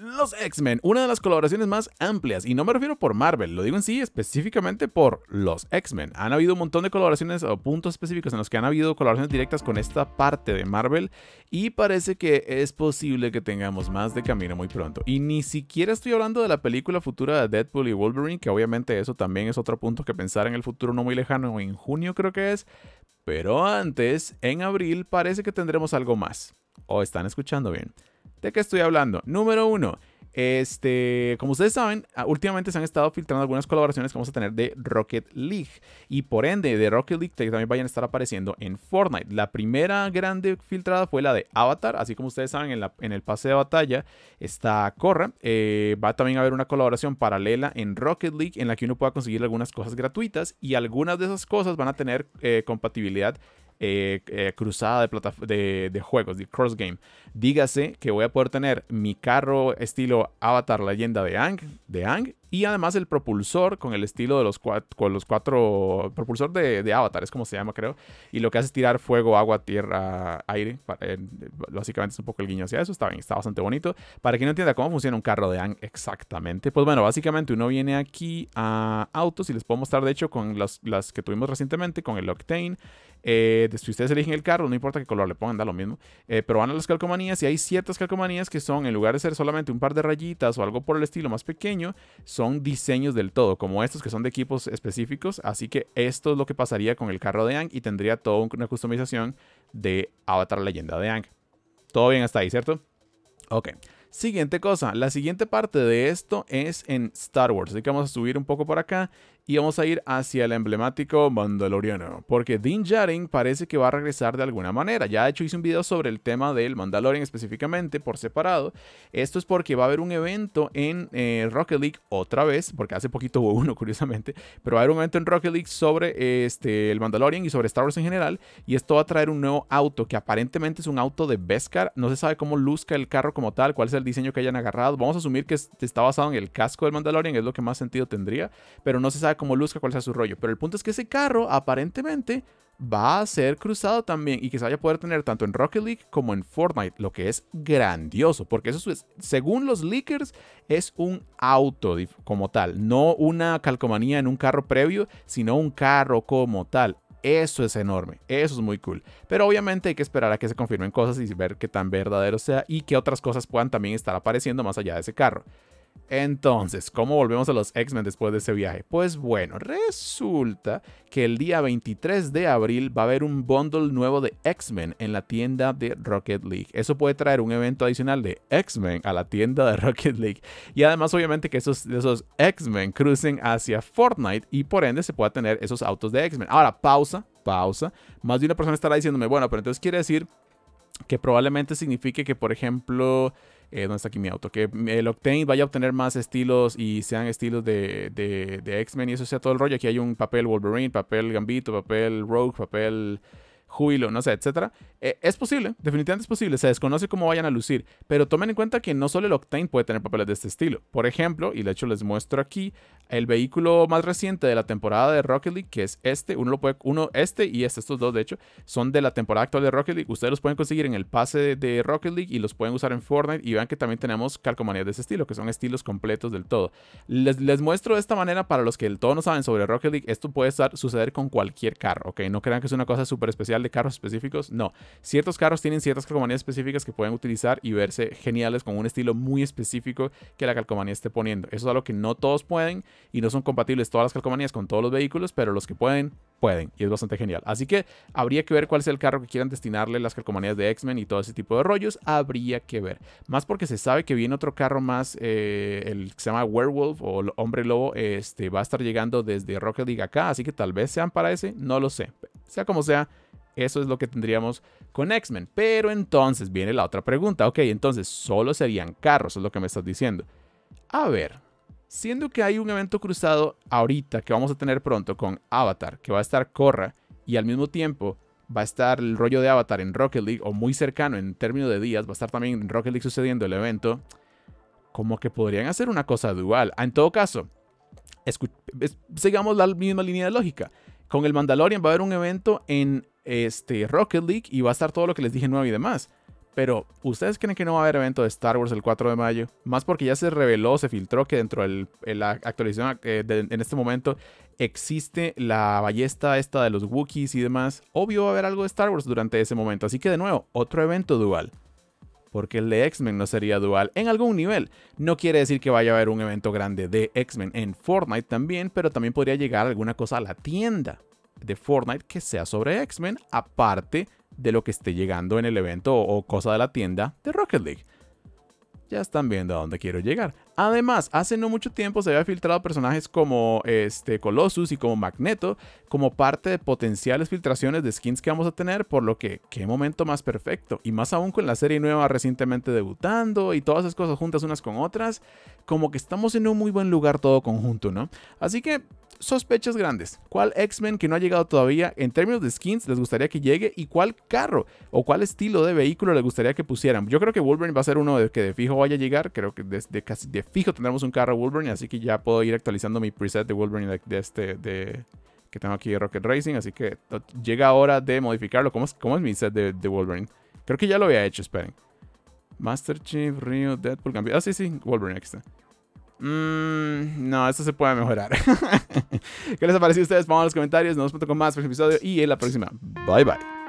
Los X-Men, una de las colaboraciones más amplias, y no me refiero por Marvel, lo digo en sí específicamente por los X-Men. Han habido un montón de colaboraciones o puntos específicos en los que han habido colaboraciones directas con esta parte de Marvel, y parece que es posible que tengamos más de camino muy pronto. Y ni siquiera estoy hablando de la película futura de Deadpool y Wolverine, que obviamente eso también es otro punto que pensar en el futuro no muy lejano, en junio creo que es, pero antes, en abril, parece que tendremos algo más. O están escuchando bien. ¿De qué estoy hablando? Número uno. Este, como ustedes saben, ah, últimamente se han estado filtrando algunas colaboraciones que vamos a tener de Rocket League. Y por ende, de Rocket League también vayan a estar apareciendo en Fortnite. La primera grande filtrada fue la de Avatar. Así como ustedes saben, en, la, en el pase de batalla está Corra. Eh, va también a haber una colaboración paralela en Rocket League en la que uno pueda conseguir algunas cosas gratuitas. Y algunas de esas cosas van a tener eh, compatibilidad eh, eh, cruzada de, de, de, juegos, de cross game. Dígase que voy a poder tener mi carro estilo Avatar Leyenda de Ang, de Ang y además el propulsor con el estilo de los cuatro, con los cuatro propulsor de, Avatar, es como se llama creo. Y lo que hace es tirar fuego, agua, tierra, aire. básicamente es un poco el guiño hacia eso, está bien, está bastante bonito. Para que no entienda cómo funciona un carro de an exactamente, pues bueno, básicamente uno viene aquí a autos y les puedo mostrar de hecho con las, que tuvimos recientemente, con el Octane. Eh, si ustedes eligen el carro, no importa qué color le pongan, da lo mismo. Eh, pero van a las calcomanías y hay ciertas calcomanías que son, en lugar de ser solamente un par de rayitas o algo por el estilo más pequeño, son son diseños del todo, como estos que son de equipos específicos. Así que esto es lo que pasaría con el carro de Ang y tendría toda una customización de Avatar Leyenda de Ang. Todo bien hasta ahí, ¿cierto? Ok. Siguiente cosa, la siguiente parte de esto es en Star Wars, así que vamos a subir un poco por acá y vamos a ir hacia el emblemático Mandaloriano, porque Dean Djarin parece que va a regresar de alguna manera. Ya de hecho hice un video sobre el tema del Mandalorian específicamente por separado. Esto es porque va a haber un evento en eh, Rocket League otra vez, porque hace poquito hubo uno curiosamente, pero va a haber un evento en Rocket League sobre este, el Mandalorian y sobre Star Wars en general, y esto va a traer un nuevo auto que aparentemente es un auto de Beskar, no se sabe cómo luzca el carro como tal, cuál es el diseño que hayan agarrado, vamos a asumir que está basado en el casco del Mandalorian, es lo que más sentido tendría, pero no se sabe como luzca, cuál sea su rollo. Pero el punto es que ese carro aparentemente va a ser cruzado también y que se vaya a poder tener tanto en Rocket League como en Fortnite, lo que es grandioso, porque eso es, pues, según los leakers, es un auto como tal, no una calcomanía en un carro previo, sino un carro como tal. Eso es enorme, eso es muy cool. Pero obviamente hay que esperar a que se confirmen cosas y ver qué tan verdadero sea y qué otras cosas puedan también estar apareciendo más allá de ese carro. Entonces, ¿cómo volvemos a los X-Men después de ese viaje? Pues bueno, resulta que el día 23 de abril va a haber un bundle nuevo de X-Men en la tienda de Rocket League. Eso puede traer un evento adicional de X-Men a la tienda de Rocket League. Y además, obviamente, que esos, esos X-Men crucen hacia Fortnite y por ende se pueda tener esos autos de X-Men. Ahora, pausa, pausa. Más de una persona estará diciéndome, bueno, pero entonces quiere decir que probablemente signifique que, por ejemplo, eh, ¿dónde está aquí mi auto? Que el Octane vaya a obtener más estilos y sean estilos de, X-Men y eso sea todo el rollo. Aquí hay un papel Wolverine, papel Gambito, papel Rogue, papel Juilo no sé, etc eh, es posible, definitivamente es posible. Se desconoce cómo vayan a lucir, pero tomen en cuenta que no solo el Octane puede tener papeles de este estilo. Por ejemplo, y de hecho les muestro aquí, el vehículo más reciente de la temporada de Rocket League, que es este, uno lo puede, uno, este y este, estos dos de hecho, son de la temporada actual de Rocket League. Ustedes los pueden conseguir en el pase de, Rocket League y los pueden usar en Fortnite. Y vean que también tenemos calcomanías de ese estilo, que son estilos completos del todo. Les, muestro de esta manera para los que del todo no saben sobre Rocket League. Esto puede estar, suceder con cualquier carro, ¿ok? No crean que es una cosa súper especial de carros específicos. No, ciertos carros tienen ciertas calcomanías específicas que pueden utilizar y verse geniales con un estilo muy específico que la calcomanía esté poniendo. Eso es algo que no todos pueden y no son compatibles todas las calcomanías con todos los vehículos, pero los que pueden, pueden y es bastante genial. Así que habría que ver cuál es el carro que quieran destinarle las calcomanías de X-Men y todo ese tipo de rollos. Habría que ver. Más porque se sabe que viene otro carro más, eh, el que se llama Werewolf o el Hombre Lobo, este, va a estar llegando desde Rocket League acá, así que tal vez sean para ese, no lo sé. Sea como sea, eso es lo que tendríamos con X-Men. Pero entonces viene la otra pregunta. Ok, entonces solo serían carros, es lo que me estás diciendo. A ver, Siendo que hay un evento cruzado ahorita que vamos a tener pronto con Avatar, que va a estar corra y al mismo tiempo va a estar el rollo de Avatar en Rocket League o muy cercano en términos de días, va a estar también en Rocket League sucediendo el evento, como que podrían hacer una cosa dual. Ah, en todo caso, sigamos la misma línea de lógica. Con el Mandalorian va a haber un evento en este, Rocket League y va a estar todo lo que les dije nuevo y demás. Pero, ¿ustedes creen que no va a haber evento de Star Wars el 4 de mayo? Más porque ya se reveló, se filtró que dentro de eh, la actualización eh, en este momento existe la ballesta esta de los Wookiees y demás. Obvio va a haber algo de Star Wars durante ese momento. Así que de nuevo, otro evento dual. Porque el de X-Men no sería dual en algún nivel. No quiere decir que vaya a haber un evento grande de X-Men en Fortnite también, pero también podría llegar alguna cosa a la tienda de Fortnite que sea sobre X-Men, aparte de lo que esté llegando en el evento o cosa de la tienda de Rocket League. Ya están viendo a dónde quiero llegar. Además, hace no mucho tiempo se había filtrado personajes como este Colossus y como Magneto como parte de potenciales filtraciones de skins que vamos a tener, por lo que qué momento más perfecto. Y más aún con la serie nueva recientemente debutando y todas esas cosas juntas unas con otras, como que estamos en un muy buen lugar todo conjunto, ¿no? Así que sospechas grandes. ¿Cuál X-Men que no ha llegado todavía en términos de skins les gustaría que llegue y cuál carro o cuál estilo de vehículo les gustaría que pusieran? Yo creo que Wolverine va a ser uno de que de fijo vaya a llegar, creo que desde casi de fijo tendremos un carro Wolverine, así que ya puedo ir actualizando mi preset de Wolverine de, este de que tengo aquí de Rocket Racing, así que llega hora de modificarlo. ¿Cómo es, mi set de, Wolverine? Creo que ya lo había hecho, esperen. Master Chief, Rio, Deadpool, campeón. Ah, sí, sí, Wolverine extra. Mmm, no, esto se puede mejorar. ¿Qué les ha parecido a ustedes? Pongan los comentarios. Nos vemos con más próximo episodio y en la próxima. Bye bye.